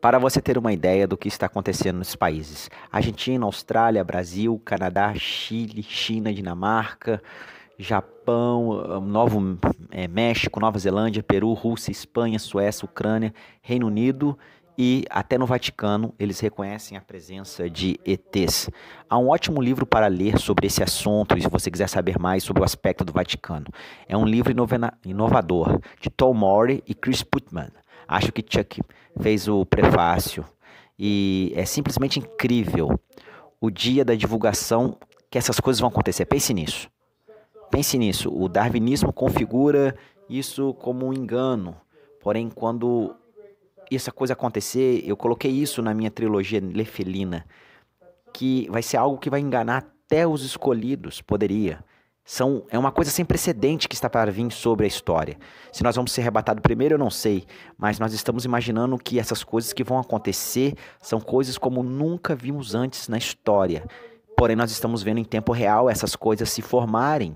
Para você ter uma ideia do que está acontecendo nos países: Argentina, Austrália, Brasil, Canadá, Chile, China, Dinamarca, Japão, eh, Novo é, México, Nova Zelândia, Peru, Rússia, Espanha, Suécia, Ucrânia, Reino Unido e até no Vaticano eles reconhecem a presença de ETs. Há um ótimo livro para ler sobre esse assunto e se você quiser saber mais sobre o aspecto do Vaticano. É um livro inovador de Tom Mori e Chris Putman. Acho que Chuck fez o prefácio e é simplesmente incrível o dia da divulgação que essas coisas vão acontecer. Pense nisso. Pense nisso. O darwinismo configura isso como um engano. Porém, quando essa coisa acontecer, eu coloquei isso na minha trilogia Lefelina, que vai ser algo que vai enganar até os escolhidos, poderia são, é uma coisa sem precedente que está para vir sobre a história. Se nós vamos ser arrebatados primeiro, eu não sei, mas nós estamos imaginando que essas coisas que vão acontecer são coisas como nunca vimos antes na história. Porém, nós estamos vendo em tempo real essas coisas se formarem.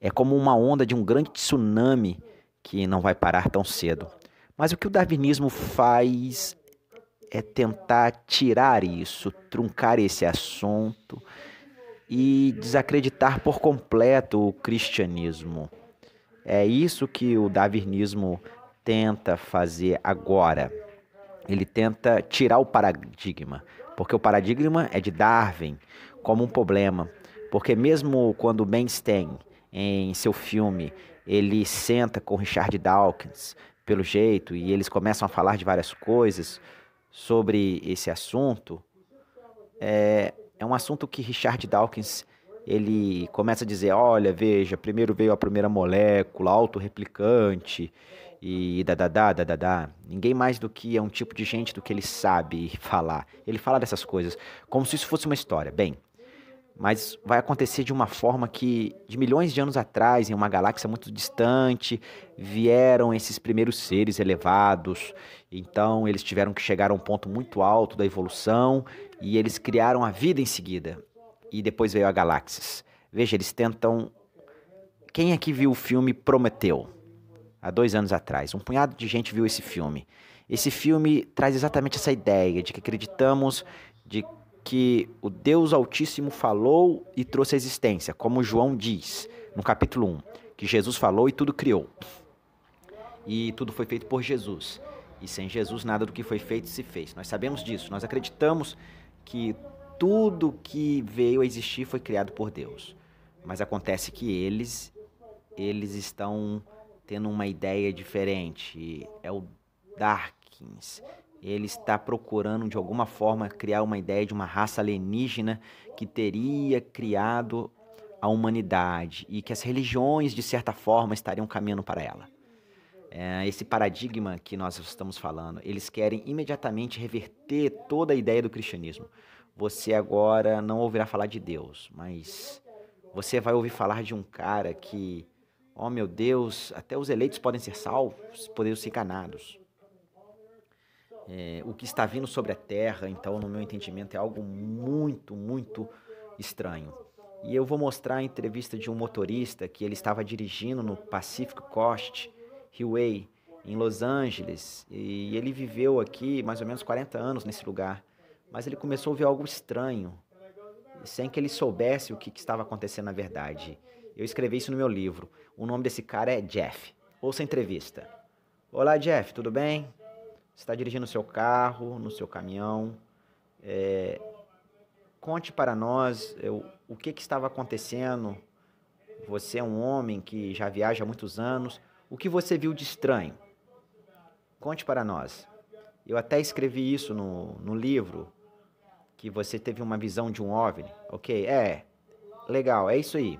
É como uma onda de um grande tsunami que não vai parar tão cedo. Mas o que o darwinismo faz é tentar tirar isso, truncar esse assunto e desacreditar por completo o cristianismo. É isso que o darwinismo tenta fazer agora. Ele tenta tirar o paradigma, porque o paradigma é de Darwin como um problema. Porque mesmo quando Benstein, em seu filme, ele senta com Richard Dawkins, pelo jeito, e eles começam a falar de várias coisas sobre esse assunto, é, é um assunto que Richard Dawkins ele começa a dizer, olha, veja, primeiro veio a primeira molécula, autorreplicante e da da da da da da. Ninguém mais do que é um tipo de gente do que ele sabe falar. Ele fala dessas coisas como se isso fosse uma história. Bem, mas vai acontecer de uma forma que de milhões de anos atrás, em uma galáxia muito distante, vieram esses primeiros seres elevados. Então, eles tiveram que chegar a um ponto muito alto da evolução e eles criaram a vida em seguida. E depois veio a galáxias. Veja, eles tentam. Quem é que viu o filme Prometeu? Há dois anos atrás. Um punhado de gente viu esse filme. Esse filme traz exatamente essa ideia de que acreditamos de que o Deus Altíssimo falou e trouxe a existência, como João diz no capítulo 1, que Jesus falou e tudo criou. E tudo foi feito por Jesus. E sem Jesus, nada do que foi feito se fez. Nós sabemos disso, nós acreditamos que tudo que veio a existir foi criado por Deus. Mas acontece que eles eles estão tendo uma ideia diferente. É o Darkins. Ele está procurando de alguma forma criar uma ideia de uma raça alienígena que teria criado a humanidade e que as religiões de certa forma estariam caminhando para ela é, esse paradigma que nós estamos falando, eles querem imediatamente reverter toda a ideia do cristianismo. Você agora não ouvirá falar de Deus, mas você vai ouvir falar de um cara que, oh meu Deus, até os eleitos podem ser salvos, podem ser enganados. É, o que está vindo sobre a terra, então, no meu entendimento, é algo muito, muito estranho. E eu vou mostrar a entrevista de um motorista que ele estava dirigindo no Pacific Coast Highway, em Los Angeles. E ele viveu aqui mais ou menos 40 anos nesse lugar. Mas ele começou a ver algo estranho, sem que ele soubesse o que, que estava acontecendo na verdade. Eu escrevi isso no meu livro. O nome desse cara é Jeff. Ouça a entrevista. Olá, Jeff, tudo bem? Você está dirigindo o seu carro, no seu caminhão. É... Conte para nós eu, o que, que estava acontecendo. Você é um homem que já viaja há muitos anos. O que você viu de estranho? Conte para nós. Eu até escrevi isso no, no livro, que você teve uma visão de um OVNI. Ok, é. Legal, é isso aí.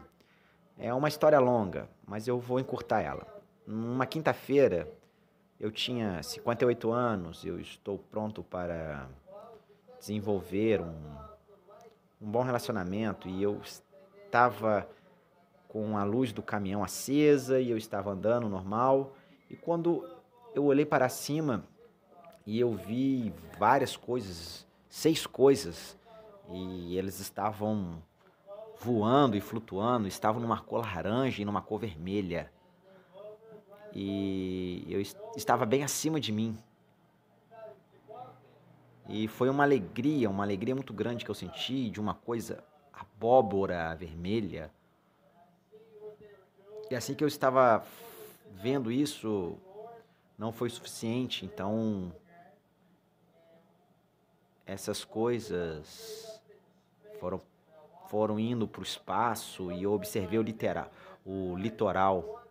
É uma história longa, mas eu vou encurtar ela. Numa quinta-feira, eu tinha 58 anos, eu estou pronto para desenvolver um, um bom relacionamento e eu estava com a luz do caminhão acesa e eu estava andando normal. E quando eu olhei para cima e eu vi várias coisas, seis coisas, e eles estavam voando e flutuando, estavam numa cor laranja e numa cor vermelha. E eu estava bem acima de mim. E foi uma alegria, uma alegria muito grande que eu senti de uma coisa abóbora vermelha e assim que eu estava vendo isso, não foi suficiente. Então, essas coisas foram, foram indo para o espaço e eu observei o, litera, o litoral.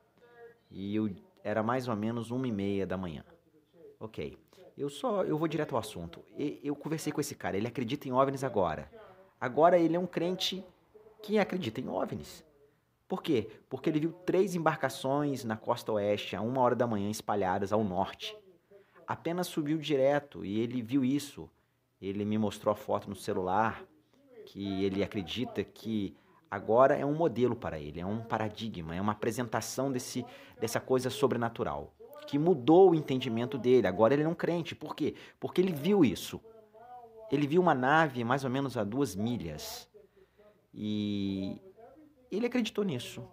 E eu, era mais ou menos uma e meia da manhã. Ok. Eu só eu vou direto ao assunto. Eu, eu conversei com esse cara. Ele acredita em OVNIs agora. Agora ele é um crente que acredita em OVNIs. Por quê? Porque ele viu três embarcações na costa oeste, a uma hora da manhã, espalhadas ao norte. Apenas subiu direto e ele viu isso. Ele me mostrou a foto no celular, que ele acredita que agora é um modelo para ele, é um paradigma, é uma apresentação desse, dessa coisa sobrenatural, que mudou o entendimento dele. Agora ele é um crente. Por quê? Porque ele viu isso. Ele viu uma nave mais ou menos a duas milhas. E ele acreditou nisso.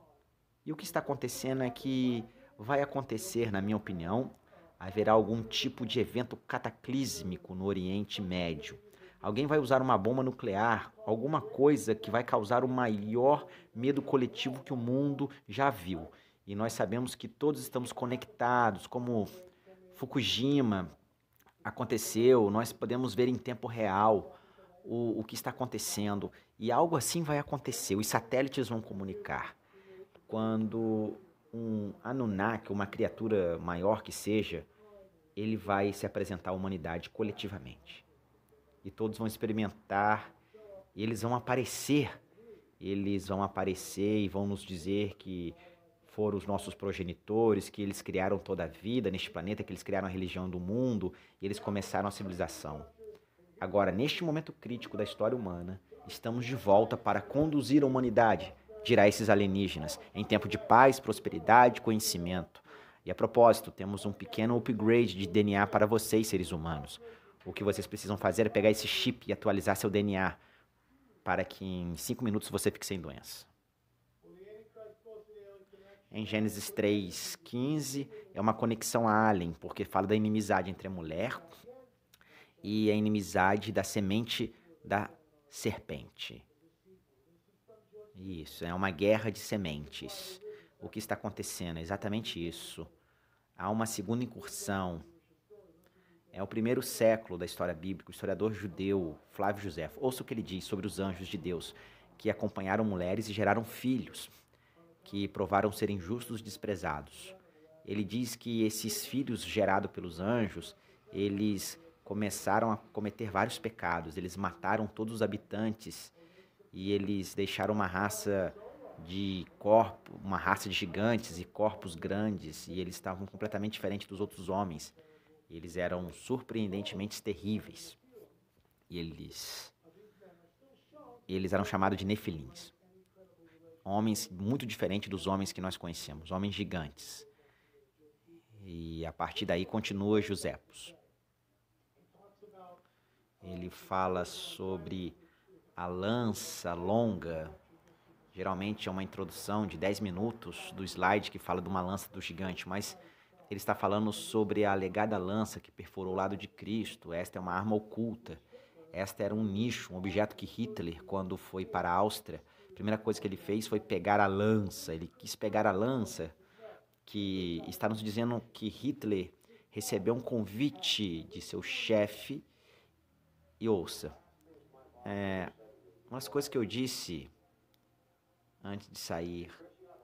E o que está acontecendo é que vai acontecer, na minha opinião, haverá algum tipo de evento cataclísmico no Oriente Médio. Alguém vai usar uma bomba nuclear, alguma coisa que vai causar o maior medo coletivo que o mundo já viu. E nós sabemos que todos estamos conectados, como Fukushima aconteceu, nós podemos ver em tempo real o, o que está acontecendo. E algo assim vai acontecer, os satélites vão comunicar. Quando um Anunnaki, uma criatura maior que seja, ele vai se apresentar à humanidade coletivamente. E todos vão experimentar, e eles vão aparecer. Eles vão aparecer e vão nos dizer que foram os nossos progenitores, que eles criaram toda a vida neste planeta, que eles criaram a religião do mundo, e eles começaram a civilização. Agora, neste momento crítico da história humana, estamos de volta para conduzir a humanidade, dirá esses alienígenas, em tempo de paz, prosperidade, conhecimento. E a propósito, temos um pequeno upgrade de DNA para vocês, seres humanos. O que vocês precisam fazer é pegar esse chip e atualizar seu DNA para que em cinco minutos você fique sem doença. Em Gênesis 3:15 é uma conexão a Alien, porque fala da inimizade entre a mulher e a inimizade da semente da serpente. Isso, é uma guerra de sementes. O que está acontecendo é exatamente isso. Há uma segunda incursão. É o primeiro século da história bíblica. O historiador judeu Flávio José, ouça o que ele diz sobre os anjos de Deus que acompanharam mulheres e geraram filhos, que provaram serem justos e desprezados. Ele diz que esses filhos gerados pelos anjos, eles começaram a cometer vários pecados. Eles mataram todos os habitantes e eles deixaram uma raça de corpo, uma raça de gigantes e corpos grandes, e eles estavam completamente diferentes dos outros homens. Eles eram surpreendentemente terríveis. E eles eles eram chamados de nefilins. Homens muito diferentes dos homens que nós conhecemos, homens gigantes. E a partir daí continua Josepos ele fala sobre a lança longa. Geralmente é uma introdução de 10 minutos do slide que fala de uma lança do gigante, mas ele está falando sobre a alegada lança que perfurou o lado de Cristo. Esta é uma arma oculta. Esta era um nicho, um objeto que Hitler, quando foi para a Áustria, a primeira coisa que ele fez foi pegar a lança. Ele quis pegar a lança que está nos dizendo que Hitler recebeu um convite de seu chefe e ouça. É, umas coisas que eu disse antes de sair,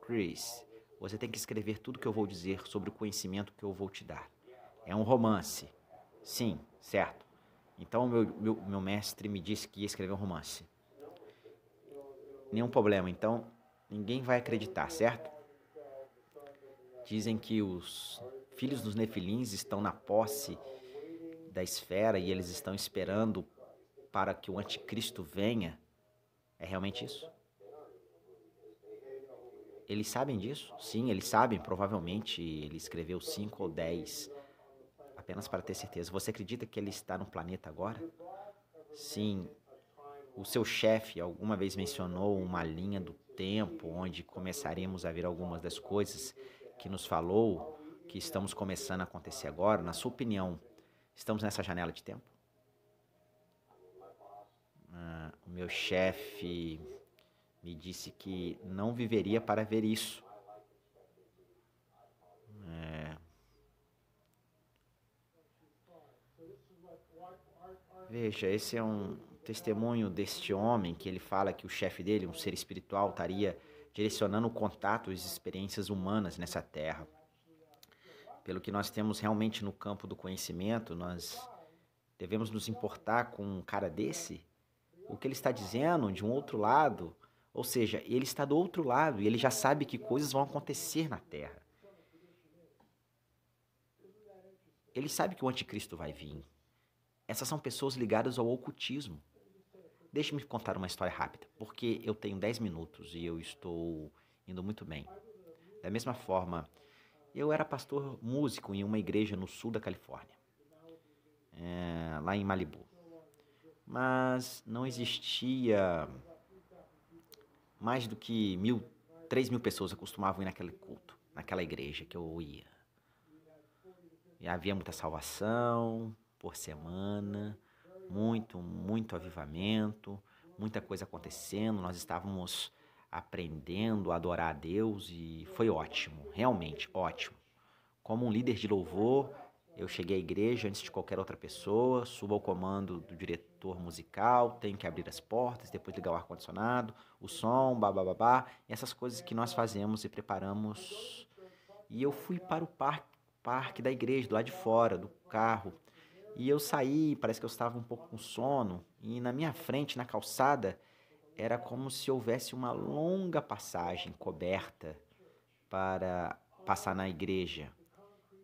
Chris, você tem que escrever tudo que eu vou dizer sobre o conhecimento que eu vou te dar. É um romance. Sim, certo. Então, meu, meu, meu mestre me disse que ia escrever um romance. Nenhum problema, então ninguém vai acreditar, certo? Dizem que os filhos dos nefilins estão na posse da esfera e eles estão esperando para que o anticristo venha, é realmente isso? Eles sabem disso? Sim, eles sabem. Provavelmente ele escreveu cinco ou dez apenas para ter certeza. Você acredita que ele está no planeta agora? Sim. O seu chefe alguma vez mencionou uma linha do tempo onde começaremos a ver algumas das coisas que nos falou que estamos começando a acontecer agora. Na sua opinião, Estamos nessa janela de tempo. Ah, o meu chefe me disse que não viveria para ver isso. É... Veja, esse é um testemunho deste homem que ele fala que o chefe dele, um ser espiritual, estaria direcionando o contato às experiências humanas nessa terra pelo que nós temos realmente no campo do conhecimento, nós devemos nos importar com um cara desse? O que ele está dizendo de um outro lado? Ou seja, ele está do outro lado e ele já sabe que coisas vão acontecer na terra. Ele sabe que o anticristo vai vir. Essas são pessoas ligadas ao ocultismo. Deixe-me contar uma história rápida, porque eu tenho 10 minutos e eu estou indo muito bem. Da mesma forma eu era pastor músico em uma igreja no sul da Califórnia, é, lá em Malibu. Mas não existia mais do que mil, três mil pessoas acostumavam ir naquele culto, naquela igreja que eu ia. E havia muita salvação por semana, muito, muito avivamento, muita coisa acontecendo. Nós estávamos aprendendo a adorar a Deus e foi ótimo, realmente ótimo. Como um líder de louvor, eu cheguei à igreja antes de qualquer outra pessoa, subo ao comando do diretor musical, tenho que abrir as portas, depois ligar o ar-condicionado, o som, babá, essas coisas que nós fazemos e preparamos. E eu fui para o parque, parque da igreja, do lado de fora, do carro. E eu saí, parece que eu estava um pouco com sono, e na minha frente, na calçada, era como se houvesse uma longa passagem coberta para passar na igreja.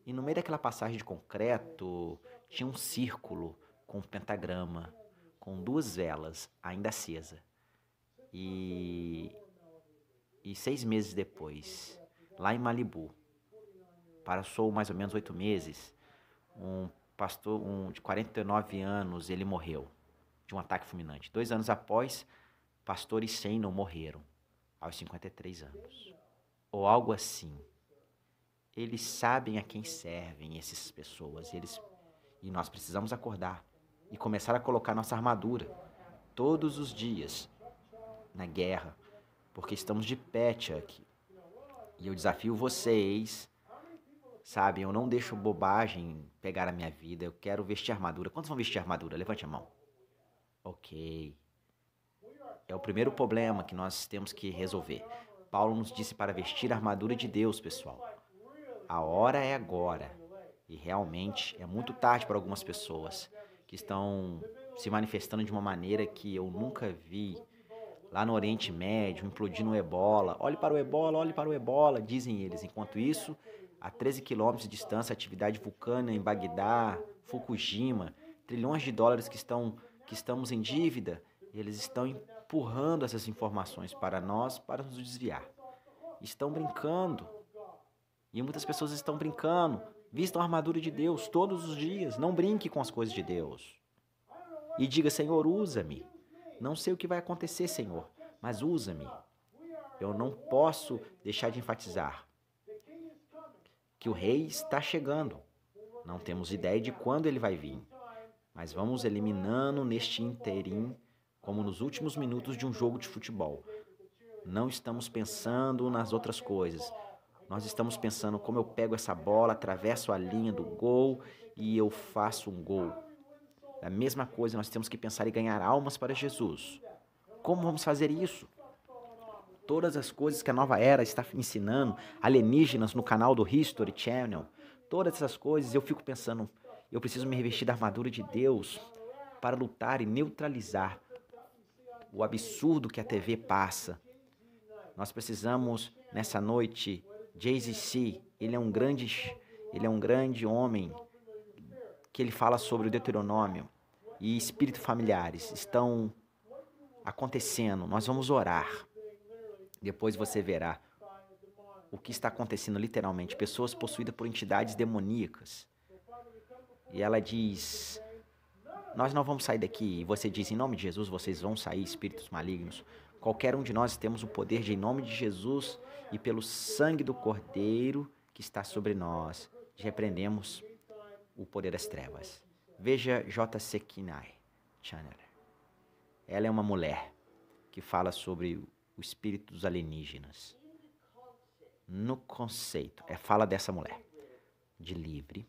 E no meio daquela passagem de concreto tinha um círculo com um pentagrama, com duas velas ainda acesa. E, e seis meses depois, lá em Malibu, passou mais ou menos oito meses, um pastor um, de 49 anos ele morreu de um ataque fulminante. Dois anos após, pastores sem não morreram aos 53 anos, ou algo assim. Eles sabem a quem servem essas pessoas, eles e nós precisamos acordar e começar a colocar nossa armadura todos os dias na guerra, porque estamos de pé aqui. E eu desafio vocês, sabem, eu não deixo bobagem pegar a minha vida, eu quero vestir armadura. Quantos vão vestir armadura? Levante a mão. OK. É o primeiro problema que nós temos que resolver. Paulo nos disse para vestir a armadura de Deus, pessoal. A hora é agora. E realmente é muito tarde para algumas pessoas que estão se manifestando de uma maneira que eu nunca vi. Lá no Oriente Médio, implodindo o ebola. Olhe para o ebola, olhe para o ebola, dizem eles. Enquanto isso, a 13 quilômetros de distância, atividade vulcana em Bagdá, Fukushima, trilhões de dólares que, estão, que estamos em dívida, eles estão empurrando essas informações para nós para nos desviar. Estão brincando. E muitas pessoas estão brincando. Vistam a armadura de Deus todos os dias. Não brinque com as coisas de Deus. E diga: Senhor, usa-me. Não sei o que vai acontecer, Senhor, mas usa-me. Eu não posso deixar de enfatizar que o rei está chegando. Não temos ideia de quando ele vai vir, mas vamos eliminando neste interim como nos últimos minutos de um jogo de futebol. Não estamos pensando nas outras coisas. Nós estamos pensando como eu pego essa bola, atravesso a linha do gol e eu faço um gol. Da mesma coisa, nós temos que pensar em ganhar almas para Jesus. Como vamos fazer isso? Todas as coisas que a nova era está ensinando, alienígenas no canal do History Channel, todas essas coisas eu fico pensando, eu preciso me revestir da armadura de Deus para lutar e neutralizar o absurdo que a TV passa. Nós precisamos nessa noite Jay-Z, ele é um grande, ele é um grande homem que ele fala sobre o Deuteronômio e espírito familiares estão acontecendo. Nós vamos orar. Depois você verá o que está acontecendo literalmente, pessoas possuídas por entidades demoníacas. E ela diz: nós não vamos sair daqui. E você diz, em nome de Jesus, vocês vão sair, espíritos malignos. Qualquer um de nós temos o poder de, em nome de Jesus e pelo sangue do Cordeiro que está sobre nós, repreendemos o poder das trevas. Veja J.C. Kinai Chandler. Ela é uma mulher que fala sobre o espírito dos alienígenas. No conceito, é fala dessa mulher de livre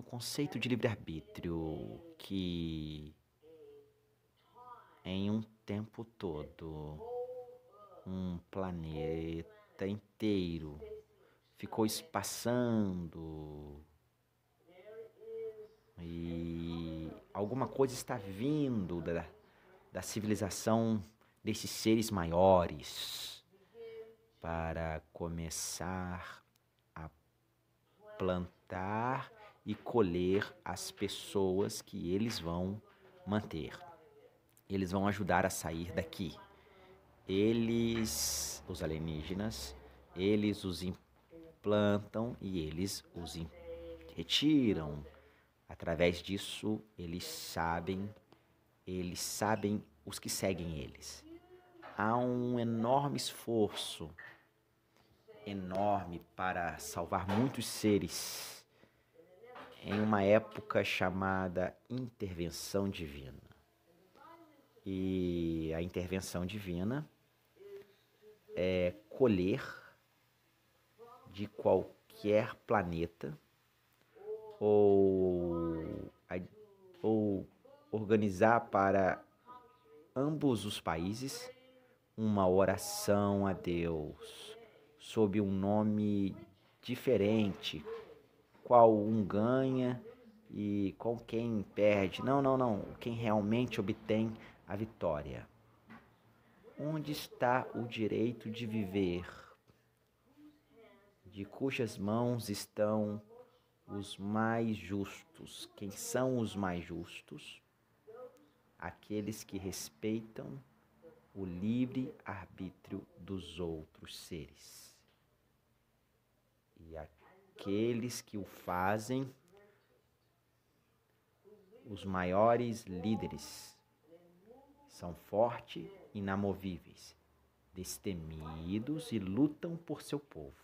no conceito de livre-arbítrio que em um tempo todo um planeta inteiro ficou espaçando e alguma coisa está vindo da, da civilização desses seres maiores para começar a plantar e colher as pessoas que eles vão manter. Eles vão ajudar a sair daqui. Eles, os alienígenas, eles os implantam e eles os retiram. Através disso, eles sabem, eles sabem os que seguem eles. Há um enorme esforço enorme para salvar muitos seres em uma época chamada intervenção divina. E a intervenção divina é colher de qualquer planeta ou, ou organizar para ambos os países uma oração a Deus sob um nome diferente, qual um ganha e com quem perde. Não, não, não. Quem realmente obtém a vitória. Onde está o direito de viver? De cujas mãos estão os mais justos? Quem são os mais justos? Aqueles que respeitam o livre arbítrio dos outros seres. E aqui Aqueles que o fazem os maiores líderes. São fortes, inamovíveis, destemidos e lutam por seu povo.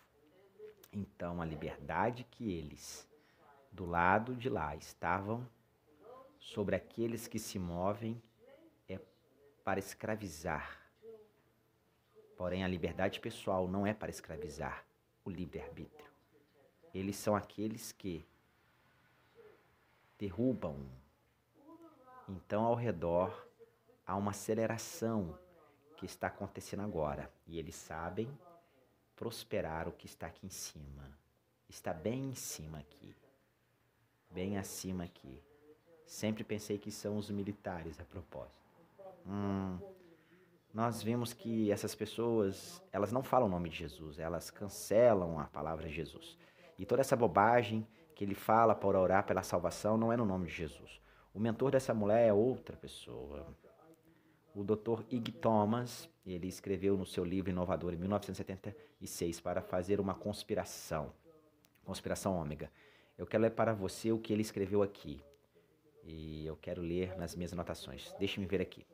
Então a liberdade que eles, do lado de lá, estavam sobre aqueles que se movem é para escravizar. Porém, a liberdade pessoal não é para escravizar o livre-arbítrio. Eles são aqueles que derrubam. Então, ao redor, há uma aceleração que está acontecendo agora. E eles sabem prosperar o que está aqui em cima. Está bem em cima aqui. Bem acima aqui. Sempre pensei que são os militares a propósito. Hum, nós vimos que essas pessoas, elas não falam o nome de Jesus, elas cancelam a palavra Jesus. E toda essa bobagem que ele fala para orar pela salvação não é no nome de Jesus. O mentor dessa mulher é outra pessoa. O Dr. Ig Thomas, ele escreveu no seu livro inovador em 1976 para fazer uma conspiração, conspiração ômega. Eu quero ler para você o que ele escreveu aqui. E eu quero ler nas minhas anotações. Deixe-me ver aqui.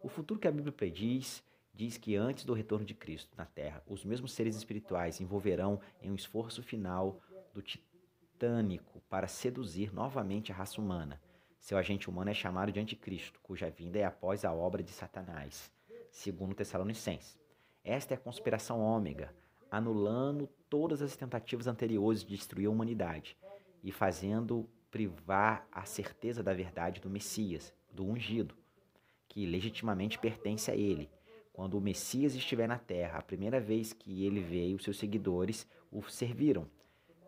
O futuro que a Bíblia prediz diz que antes do retorno de Cristo na Terra, os mesmos seres espirituais envolverão em um esforço final do titânico para seduzir novamente a raça humana. Seu agente humano é chamado de anticristo, cuja vinda é após a obra de Satanás, segundo Tessalonicenses. Esta é a conspiração ômega, anulando todas as tentativas anteriores de destruir a humanidade e fazendo privar a certeza da verdade do Messias, do ungido, que legitimamente pertence a ele quando o Messias estiver na terra, a primeira vez que ele veio, seus seguidores o serviram.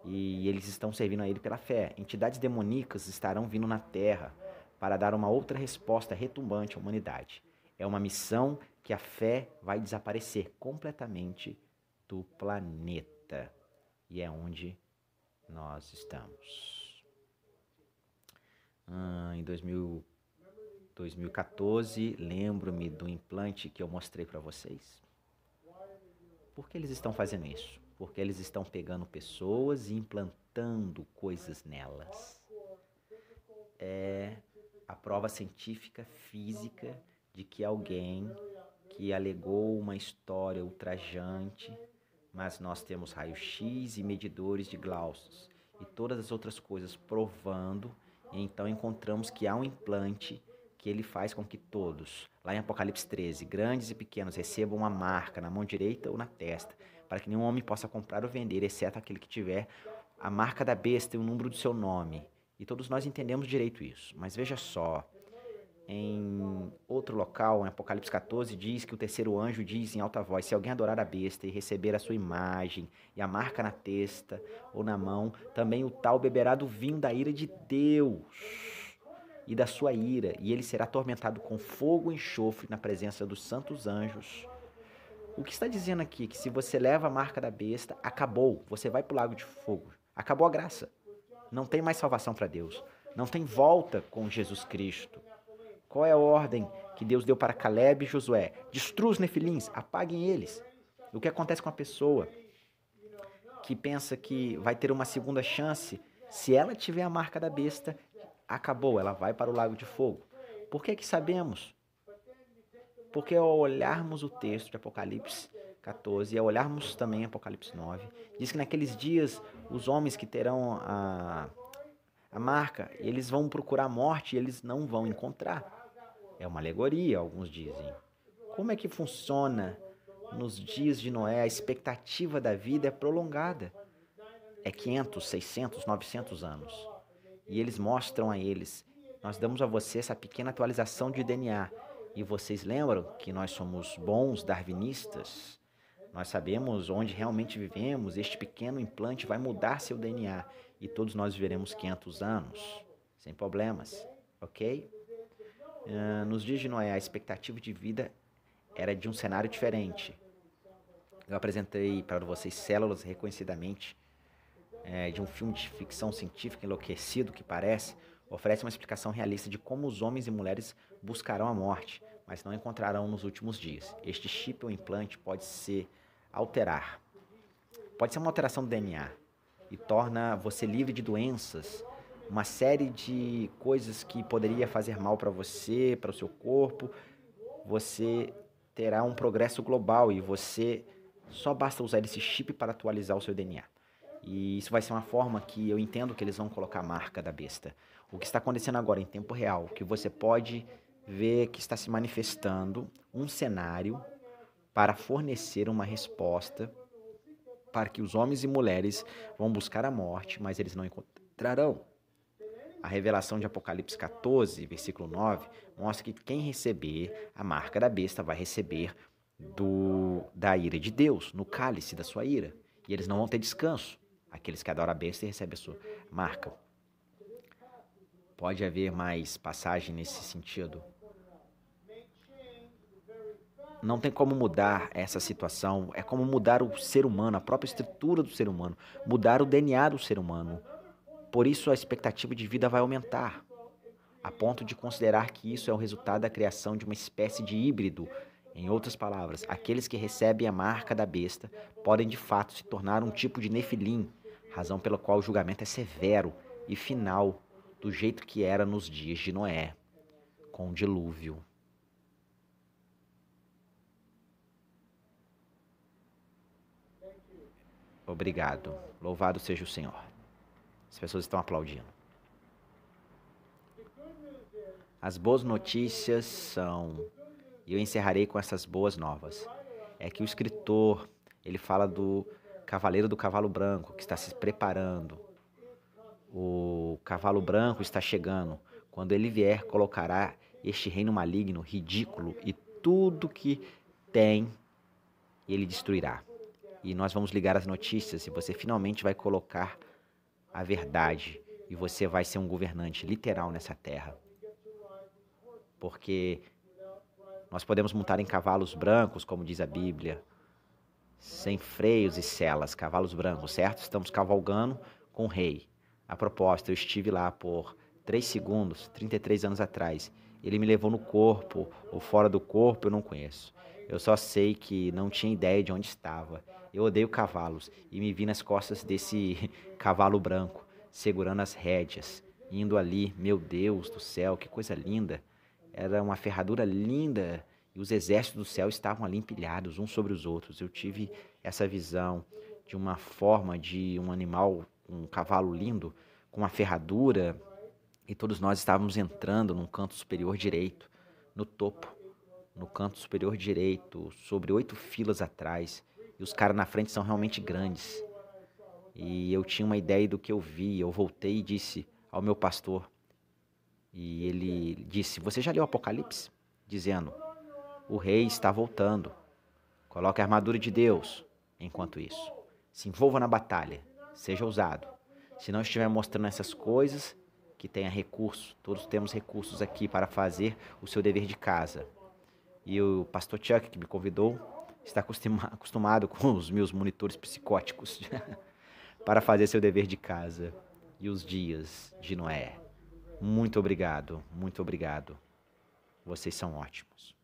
E eles estão servindo a ele pela fé. Entidades demoníacas estarão vindo na terra para dar uma outra resposta retumbante à humanidade. É uma missão que a fé vai desaparecer completamente do planeta. E é onde nós estamos. Ah, em 2000, 2014, lembro-me do implante que eu mostrei para vocês. Por que eles estão fazendo isso? Porque eles estão pegando pessoas e implantando coisas nelas. É a prova científica física de que alguém que alegou uma história ultrajante, mas nós temos raio-x e medidores de glaucos e todas as outras coisas provando, e então encontramos que há um implante que ele faz com que todos, lá em Apocalipse 13, grandes e pequenos, recebam uma marca na mão direita ou na testa, para que nenhum homem possa comprar ou vender, exceto aquele que tiver a marca da besta e o número do seu nome. E todos nós entendemos direito isso. Mas veja só, em outro local, em Apocalipse 14, diz que o terceiro anjo diz em alta voz: Se alguém adorar a besta e receber a sua imagem e a marca na testa ou na mão, também o tal beberá do vinho da ira de Deus e da sua ira, e ele será atormentado com fogo e enxofre na presença dos santos anjos. O que está dizendo aqui? É que se você leva a marca da besta, acabou. Você vai para o lago de fogo. Acabou a graça. Não tem mais salvação para Deus. Não tem volta com Jesus Cristo. Qual é a ordem que Deus deu para Caleb e Josué? Destrua os nefilins, apaguem eles. O que acontece com a pessoa que pensa que vai ter uma segunda chance se ela tiver a marca da besta acabou, ela vai para o lago de fogo. Por que que sabemos? Porque ao olharmos o texto de Apocalipse 14 e ao olharmos também Apocalipse 9, diz que naqueles dias os homens que terão a, a marca, eles vão procurar morte e eles não vão encontrar. É uma alegoria, alguns dizem. Como é que funciona nos dias de Noé? A expectativa da vida é prolongada. É 500, 600, 900 anos e eles mostram a eles. Nós damos a você essa pequena atualização de DNA. E vocês lembram que nós somos bons darwinistas? Nós sabemos onde realmente vivemos. Este pequeno implante vai mudar seu DNA e todos nós viveremos 500 anos sem problemas, ok? Uh, nos dias de Noé, a expectativa de vida era de um cenário diferente. Eu apresentei para vocês células reconhecidamente é, de um filme de ficção científica enlouquecido que parece, oferece uma explicação realista de como os homens e mulheres buscarão a morte, mas não encontrarão nos últimos dias. Este chip ou implante pode se alterar. Pode ser uma alteração do DNA e torna você livre de doenças, uma série de coisas que poderia fazer mal para você, para o seu corpo. Você terá um progresso global e você só basta usar esse chip para atualizar o seu DNA. E isso vai ser uma forma que eu entendo que eles vão colocar a marca da besta. O que está acontecendo agora em tempo real, que você pode ver que está se manifestando um cenário para fornecer uma resposta para que os homens e mulheres vão buscar a morte, mas eles não encontrarão. A revelação de Apocalipse 14, versículo 9, mostra que quem receber a marca da besta vai receber do, da ira de Deus, no cálice da sua ira. E eles não vão ter descanso. Aqueles que adoram a besta e recebem a sua marca. Pode haver mais passagem nesse sentido. Não tem como mudar essa situação. É como mudar o ser humano, a própria estrutura do ser humano, mudar o DNA do ser humano. Por isso a expectativa de vida vai aumentar, a ponto de considerar que isso é o resultado da criação de uma espécie de híbrido em outras palavras, aqueles que recebem a marca da besta podem de fato se tornar um tipo de nefilim, razão pela qual o julgamento é severo e final, do jeito que era nos dias de Noé, com o dilúvio. Obrigado. Louvado seja o Senhor. As pessoas estão aplaudindo. As boas notícias são, e eu encerrarei com essas boas novas, é que o escritor, ele fala do Cavaleiro do Cavalo Branco, que está se preparando. O Cavalo Branco está chegando. Quando ele vier, colocará este reino maligno, ridículo e tudo que tem, ele destruirá. E nós vamos ligar as notícias e você finalmente vai colocar a verdade e você vai ser um governante literal nessa terra. Porque nós podemos montar em cavalos brancos, como diz a Bíblia, sem freios e celas, cavalos brancos, certo? Estamos cavalgando com o rei. A proposta, eu estive lá por 3 segundos, 33 anos atrás. Ele me levou no corpo ou fora do corpo, eu não conheço. Eu só sei que não tinha ideia de onde estava. Eu odeio cavalos e me vi nas costas desse cavalo branco, segurando as rédeas, indo ali. Meu Deus do céu, que coisa linda! Era uma ferradura linda e os exércitos do céu estavam ali empilhados uns sobre os outros. Eu tive essa visão de uma forma de um animal, um cavalo lindo, com uma ferradura, e todos nós estávamos entrando num canto superior direito, no topo, no canto superior direito, sobre oito filas atrás, e os caras na frente são realmente grandes. E eu tinha uma ideia do que eu vi, eu voltei e disse ao meu pastor, e ele disse: Você já leu Apocalipse? Dizendo: o rei está voltando. Coloque a armadura de Deus enquanto isso. Se envolva na batalha. Seja ousado. Se não estiver mostrando essas coisas, que tenha recurso. Todos temos recursos aqui para fazer o seu dever de casa. E o pastor Chuck, que me convidou, está acostumado com os meus monitores psicóticos para fazer seu dever de casa e os dias de Noé. Muito obrigado, muito obrigado. Vocês são ótimos.